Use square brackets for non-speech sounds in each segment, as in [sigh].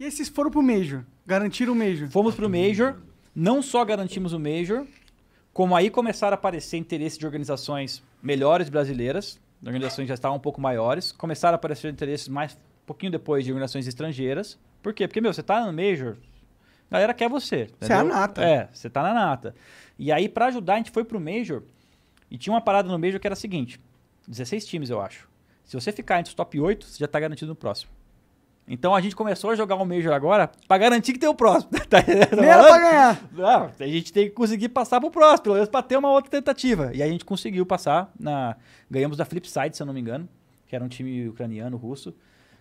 E esses foram pro Major, garantiram o Major. Fomos pro Major, não só garantimos o Major, como aí começaram a aparecer interesse de organizações melhores brasileiras, organizações já estavam um pouco maiores, começaram a aparecer interesses mais pouquinho depois de organizações estrangeiras. Por quê? Porque, meu, você tá no Major, a galera quer você. Você é a nata. É, você tá na nata. E aí, para ajudar, a gente foi pro Major e tinha uma parada no Major que era a seguinte: 16 times, eu acho. Se você ficar entre os top 8, você já tá garantido no próximo. Então a gente começou a jogar o um Major agora pra garantir que tem o próximo. [laughs] tá Primeiro pra ganhar. Não, a gente tem que conseguir passar pro próximo, pelo menos pra ter uma outra tentativa. E a gente conseguiu passar. Na... Ganhamos da Flipside, se eu não me engano, que era um time ucraniano, russo.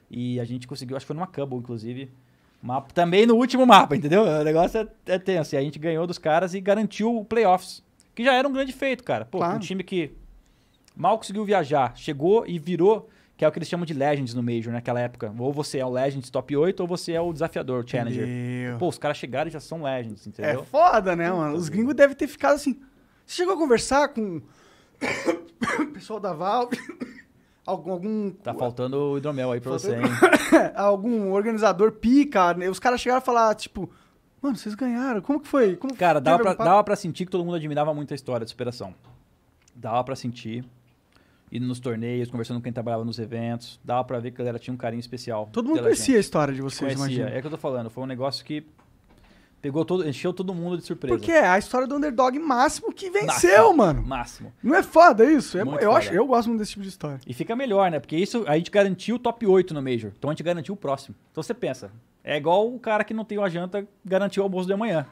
E a gente conseguiu, acho que foi numa Cumble, inclusive. Mapa, também no último mapa, entendeu? O negócio é, é, tenso. E a gente ganhou dos caras e garantiu o playoffs. Que já era um grande feito, cara. Pô, claro. um time que mal conseguiu viajar, chegou e virou que é o que eles chamam de Legends no Major naquela época. Ou você é o Legends top 8 ou você é o desafiador, o Challenger. Meu. Pô, os caras chegaram e já são Legends, entendeu? É foda, né, mano? Os gringos devem ter ficado assim. Você chegou a conversar com o [coughs] pessoal da Valve? [coughs] Algum, algum, Tá faltando o hidromel aí pra você, hein? [coughs] algum organizador pica. Né? Os caras chegaram a falar, tipo, mano, vocês ganharam. Como que foi? Como cara, dava pra, dava pra sentir que todo mundo admirava muito a história de superação. Dava pra sentir indo nos torneios, conversando com quem trabalhava nos eventos. Dava para ver que a galera tinha um carinho especial. Todo mundo conhecia gente. a história de vocês, conhecia. imagina. É que eu tô falando, foi um negócio que pegou todo, encheu todo mundo de surpresa. Porque é a história do underdog máximo que venceu, máximo, mano. Máximo. Não é foda isso? É, eu, acho, eu gosto muito desse tipo de história. E fica melhor, né? Porque isso a gente garantiu o top 8 no Major. Então a gente garantiu o próximo. Então você pensa, é igual o cara que não tem uma janta garantiu o almoço de amanhã.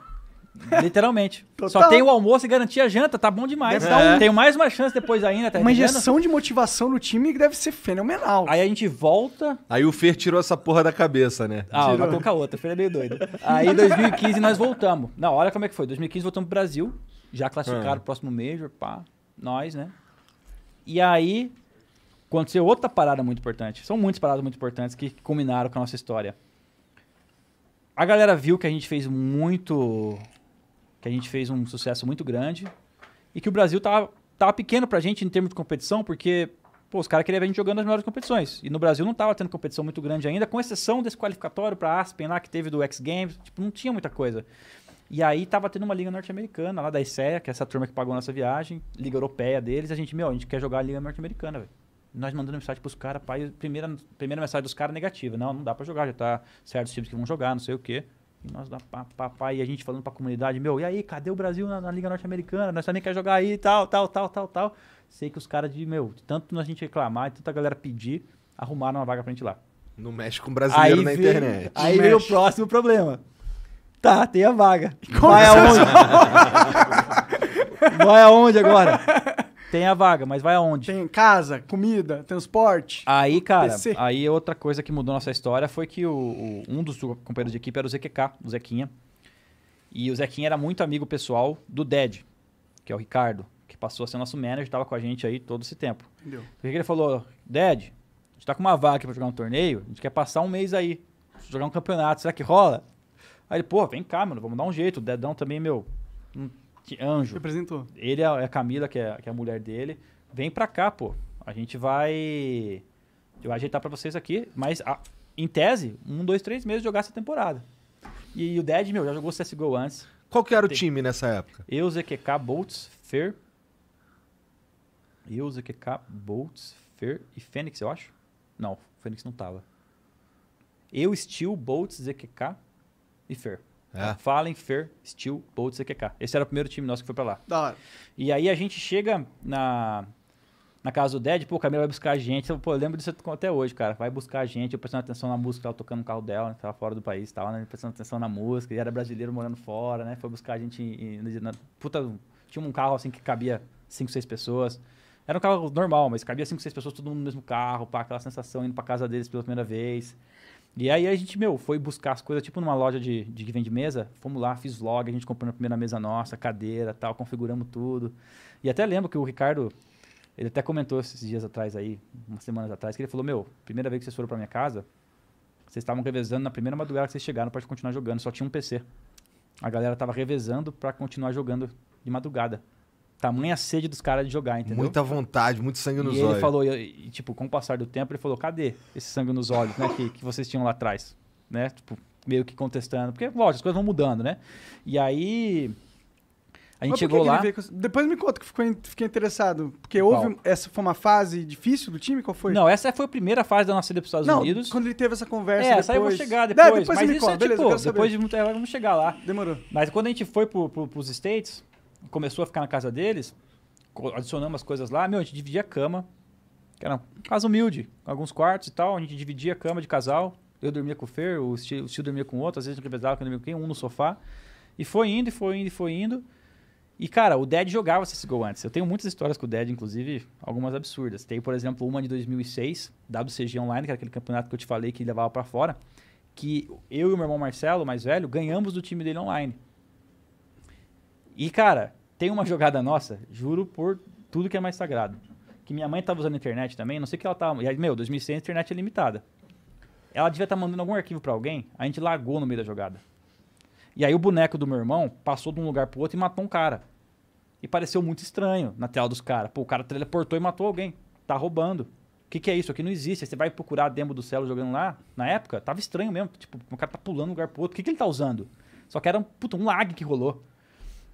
Literalmente. [laughs] Só tem o almoço e garantir a janta, tá bom demais. É. Então, mais uma chance depois ainda. Tá uma injeção de motivação no time que deve ser fenomenal. Aí a gente volta. Aí o Fer tirou essa porra da cabeça, né? Ah, tirou. vai colocar outra. O Fer é meio doido. Aí em 2015 nós voltamos. Não, olha como é que foi. 2015 voltamos pro Brasil. Já classificaram ah. o próximo Major, pá. Nós, né? E aí aconteceu outra parada muito importante. São muitas paradas muito importantes que combinaram com a nossa história. A galera viu que a gente fez muito que a gente fez um sucesso muito grande e que o Brasil tava, tava pequeno pra gente em termos de competição, porque pô, os caras queriam ver a gente jogando as melhores competições. E no Brasil não tava tendo competição muito grande ainda, com exceção desse qualificatório pra Aspen lá que teve do X Games, tipo, não tinha muita coisa. E aí tava tendo uma liga norte-americana lá da ICEA, que é essa turma que pagou nossa viagem, liga europeia deles, a gente, meu, a gente quer jogar a liga norte-americana, velho. Nós mandando mensagem pros caras, pai, primeira, primeira mensagem dos caras é negativa. Não, não dá para jogar, já tá certos times que vão jogar, não sei o quê. E nós da papai e a gente falando pra comunidade, meu, e aí, cadê o Brasil na, na Liga Norte-Americana? Nós também quer jogar aí e tal, tal, tal, tal, tal. Sei que os caras de, meu, tanto a gente reclamar, e tanta galera pedir, arrumaram uma vaga pra gente lá. Não mexe com brasileiro aí na internet. Aí veio o próximo problema. Tá, tem a vaga. Vai aonde? [laughs] Vai aonde agora? tem a vaga, mas vai aonde? Tem casa, comida, transporte. Aí, cara, PC. aí outra coisa que mudou nossa história foi que o, o, um dos companheiros de equipe era o ZQK, o Zequinha. E o Zequinha era muito amigo pessoal do Ded, que é o Ricardo, que passou a ser nosso manager, estava com a gente aí todo esse tempo. Entendeu? Porque ele falou, Ded, a gente tá com uma vaga para jogar um torneio, a gente quer passar um mês aí, jogar um campeonato, será que rola? Aí ele, pô, vem cá, mano, vamos dar um jeito. O Dedão também, meu, que Anjo. Representou. Ele é, é a Camila, que é, que é a mulher dele. Vem pra cá, pô. A gente vai. Eu ajeitar para vocês aqui, mas a, em tese, um, dois, três meses jogar essa temporada. E, e o Dead, meu, já jogou CSGO antes. Qual que era Tem... o time nessa época? Eu, ZQK, Bolts, Fer. Eu, ZQK, Bolts, Fer e Fênix, eu acho. Não, Fênix não tava. Eu, Steel, Bolts, ZQK e Fer. É. Fallen, Fer, Steel, Bolt, CQK. Esse era o primeiro time nosso que foi pra lá. Da hora. E aí a gente chega na, na casa do Dad, pô, o Camila vai buscar a gente. Eu, pô, eu lembro disso até hoje, cara. Vai buscar a gente, eu prestando atenção na música, ela tocando o carro dela, né? tava fora do país, tava né? prestando atenção na música, e era brasileiro morando fora, né? Foi buscar a gente em, em, na, puta, tinha um carro assim que cabia 5, 6 pessoas. Era um carro normal, mas cabia 5, 6 pessoas, todo mundo no mesmo carro, pá, aquela sensação indo pra casa deles pela primeira vez. E aí a gente, meu, foi buscar as coisas, tipo numa loja de, de que vende mesa. Fomos lá, fiz vlog, a gente comprou a primeira mesa nossa, cadeira tal, configuramos tudo. E até lembro que o Ricardo, ele até comentou esses dias atrás aí, umas semanas atrás, que ele falou, meu, primeira vez que vocês foram pra minha casa, vocês estavam revezando na primeira madrugada que vocês chegaram para continuar jogando, só tinha um PC. A galera tava revezando para continuar jogando de madrugada tamanha sede dos caras de jogar, entendeu? Muita vontade, muito sangue nos e olhos. ele falou, e, tipo, com o passar do tempo, ele falou, cadê esse sangue nos olhos, né, que, que vocês tinham lá atrás, né? Tipo, meio que contestando, porque, lógico, as coisas vão mudando, né? E aí... A gente chegou lá. Veio... Depois me conta que ficou, fiquei interessado. Porque houve. Qual? Essa foi uma fase difícil do time? Qual foi? Não, essa foi a primeira fase da nossa ida para os Estados não, Unidos. Quando ele teve essa conversa. É, depois... essa aí eu vou chegar depois. É, depois mas isso é conta. É, tipo, depois de muito. tempo, é, vamos chegar lá. Demorou. Mas quando a gente foi para os States, começou a ficar na casa deles, adicionamos as coisas lá. Meu, a gente dividia a cama, que era uma casa humilde, alguns quartos e tal. A gente dividia a cama de casal. Eu dormia com o Fer, o Stio, o dormia com o outro. Às vezes a gente revezava, dormia com quem, um no sofá. E foi indo, e foi indo, e foi indo. E, cara, o Dead jogava CSGO antes. Eu tenho muitas histórias com o Dead, inclusive, algumas absurdas. Tem, por exemplo, uma de 2006, WCG Online, que era aquele campeonato que eu te falei que levava para fora, que eu e o meu irmão Marcelo, mais velho, ganhamos do time dele online. E, cara, tem uma jogada nossa, juro por tudo que é mais sagrado. Que minha mãe estava usando a internet também, não sei o que ela tava. E aí, meu, 2100, a internet é limitada. Ela devia estar tá mandando algum arquivo para alguém, a gente lagou no meio da jogada. E aí o boneco do meu irmão passou de um lugar pro outro e matou um cara. E pareceu muito estranho na tela dos caras. Pô, o cara teleportou e matou alguém. Tá roubando. O que, que é isso? Aqui não existe. Aí você vai procurar a demo do céu jogando lá. Na época, tava estranho mesmo. Tipo, o cara tá pulando de um lugar pro outro. O que, que ele tá usando? Só que era um, um lag que rolou.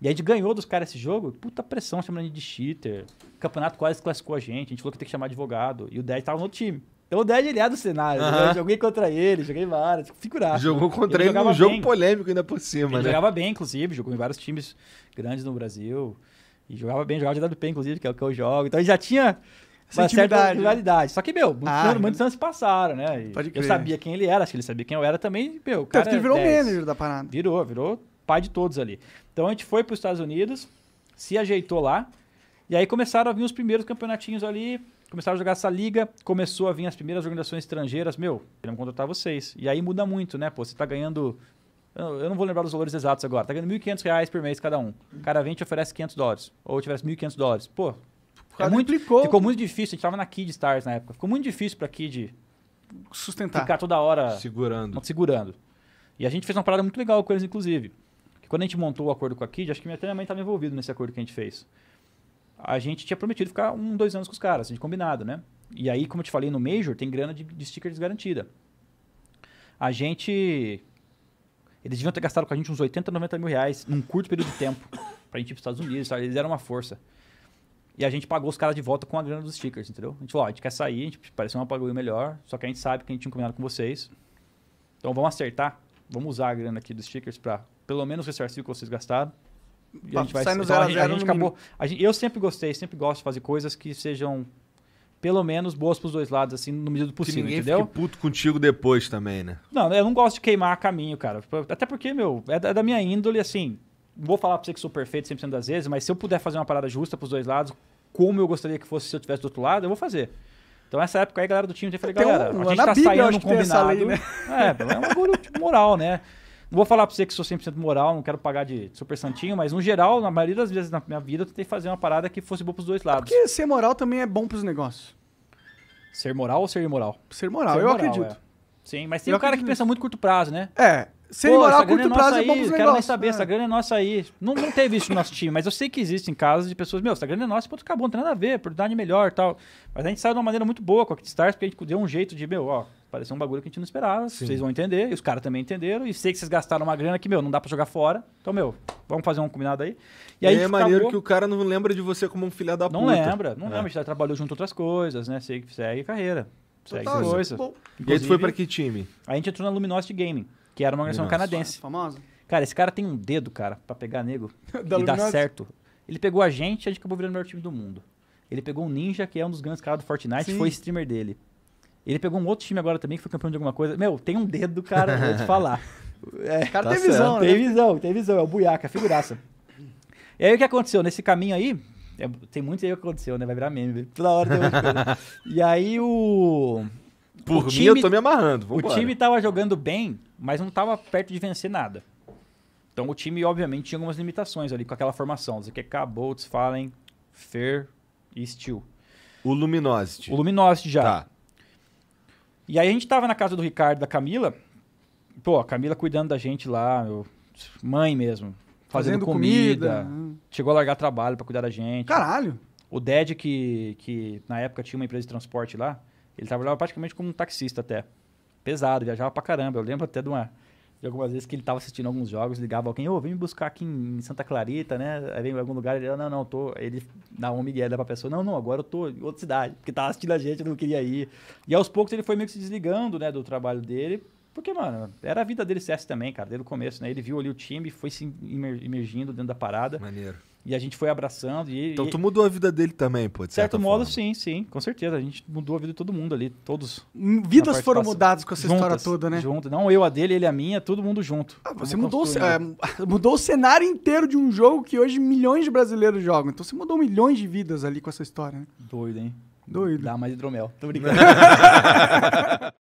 E a gente ganhou dos caras esse jogo, puta pressão chamando de cheater. O campeonato quase classificou a gente, a gente falou que tem que chamar advogado. E o Dead tava no outro time. Então o Dead ele é do cenário. Uh -huh. Eu joguei contra ele, joguei várias, figurado. Jogou contra ele, ele num jogo polêmico ainda por cima, ele né? jogava bem, inclusive, jogou em vários times grandes no Brasil. E jogava bem, jogava de WP, inclusive, que é o que eu jogo. Então ele já tinha uma certa tá- rivalidade. Só que, meu, ah, muitos, ah, anos, né? muitos anos passaram, né? eu sabia quem ele era, acho que ele sabia quem eu era também. Meu, cara, Tanto que ele virou 10. É manager da parada. Virou, virou pai de todos ali. Então a gente foi para os Estados Unidos, se ajeitou lá, e aí começaram a vir os primeiros campeonatinhos ali, começaram a jogar essa liga, começou a vir as primeiras organizações estrangeiras, meu, queremos contratar vocês. E aí muda muito, né? Pô, você está ganhando. Eu não vou lembrar dos valores exatos agora. Está ganhando 1.500 reais por mês cada um. O cara vem e te oferece 500 dólares. Ou tivesse oferece 1.500 dólares. Pô, é muito, ficou muito difícil. A gente estava na Kid Stars na época. Ficou muito difícil a Kid sustentar. Ficar toda hora segurando. Segurando. E a gente fez uma parada muito legal com eles, inclusive. Quando a gente montou o acordo com a Kid, acho que minha mãe estava envolvida nesse acordo que a gente fez. A gente tinha prometido ficar um, dois anos com os caras, a gente combinado, né? E aí, como eu te falei, no Major tem grana de, de stickers garantida. A gente. Eles deviam ter gastado com a gente uns 80, 90 mil reais num curto período de tempo pra gente ir pros Estados Unidos, sabe? eles eram uma força. E a gente pagou os caras de volta com a grana dos stickers, entendeu? A gente falou, ó, a gente quer sair, a gente parece uma pagou melhor, só que a gente sabe que a gente tinha combinado com vocês. Então vamos acertar, vamos usar a grana aqui dos stickers pra pelo menos o ressarcir o que vocês gastaram. E a tá, gente vai então, zero, a, gente, a gente acabou. A gente, eu sempre gostei, sempre gosto de fazer coisas que sejam pelo menos boas pros dois lados, assim, no medida do possível, que ninguém entendeu? Fique puto contigo depois também, né? Não, eu não gosto de queimar caminho, cara. Até porque, meu, é da é minha índole, assim. vou falar pra você que sou perfeito 100% das vezes, mas se eu puder fazer uma parada justa pros dois lados, como eu gostaria que fosse se eu tivesse do outro lado, eu vou fazer. Então, nessa época aí, a galera do time eu falei, galera, um, a gente tá Bíblia, saindo combinado. Lei, né? É, é um bagulho moral, né? Não vou falar pra você que sou 100% moral, não quero pagar de super santinho, mas no geral, na maioria das vezes na minha vida, eu tentei fazer uma parada que fosse boa pros dois lados. Porque ser moral também é bom pros negócios. Ser moral ou ser imoral? Ser moral, ser eu moral, acredito. É. Sim, mas tem eu um cara que pensa muito curto prazo, né? É. Ser imoral a é curto é prazo aí, é bom pros negócios. Quero nem saber, é. essa grana é nossa aí. Não, não teve isso no nosso time, mas eu sei que existe em casos de pessoas, meu, essa grana é nossa, ponto acabou, não tem nada a ver, oportunidade melhor e tal. Mas a gente saiu de uma maneira muito boa com a Kickstars, porque a gente deu um jeito de, meu, ó, Pareceu um bagulho que a gente não esperava. Sim. Vocês vão entender, e os caras também entenderam. E sei que vocês gastaram uma grana que, meu, não dá para jogar fora. Então, meu, vamos fazer um combinado aí. E, e aí é maneiro acabou... que o cara não lembra de você como um filho da puta. Não lembra, não é. lembra. A gente já trabalhou junto outras coisas, né? Sei que segue carreira. Segue Total, é coisa. Bom. e aí tu foi pra que time? A gente entrou na Luminosity Gaming, que era uma organização canadense. Ah, famosa. Cara, esse cara tem um dedo, cara, para pegar nego [laughs] e dar certo. Ele pegou a gente e a gente acabou virando o melhor time do mundo. Ele pegou um Ninja, que é um dos grandes caras do Fortnite, Sim. foi streamer dele. Ele pegou um outro time agora também que foi campeão de alguma coisa. Meu, tem um dedo, do cara, vou te [laughs] falar. É, cara tá tem visão, né? Tem visão, tem visão. É o Buiaca, figuraça. e aí o que aconteceu? Nesse caminho aí, é, tem muito aí o que aconteceu, né? Vai virar meme. Toda hora tem e aí o. Por o time, mim, eu tô me amarrando. Vambora. O time tava jogando bem, mas não tava perto de vencer nada. Então o time, obviamente, tinha algumas limitações ali com aquela formação. ZQK, Boltz, Fallen, fair e Steel. O Luminosity. O Luminosity já. Tá. E aí a gente tava na casa do Ricardo, da Camila. Pô, a Camila cuidando da gente lá, mãe mesmo. Fazendo, fazendo comida, comida. Né? Chegou a largar trabalho para cuidar da gente. Caralho! O Ded, que, que na época tinha uma empresa de transporte lá, ele trabalhava praticamente como um taxista até. Pesado, viajava pra caramba. Eu lembro até de uma de algumas vezes que ele estava assistindo alguns jogos, ligava alguém, ô, oh, vem me buscar aqui em Santa Clarita, né? Aí vem em algum lugar, ele, ah, não, não, tô. Ele dá um migué pra pessoa, não, não, agora eu tô em outra cidade, porque tava assistindo a gente, eu não queria ir. E aos poucos ele foi meio que se desligando, né, do trabalho dele porque, mano, era a vida dele CS também, cara, desde o começo, né? Ele viu ali o time, foi se imergindo dentro da parada. Maneiro. E a gente foi abraçando. E, então tu mudou a vida dele também, pô, de certo certa modo, forma. sim, sim, com certeza. A gente mudou a vida de todo mundo ali, todos. Hum, vidas foram mudadas com essa juntas, história toda, né? Junto. Não eu a dele, ele a minha, todo mundo junto. Ah, você mudou o, é, [laughs] mudou o cenário inteiro de um jogo que hoje milhões de brasileiros jogam. Então você mudou milhões de vidas ali com essa história, né? Doido, hein? Doido. Dá mais hidromel. Tô brincando. [laughs]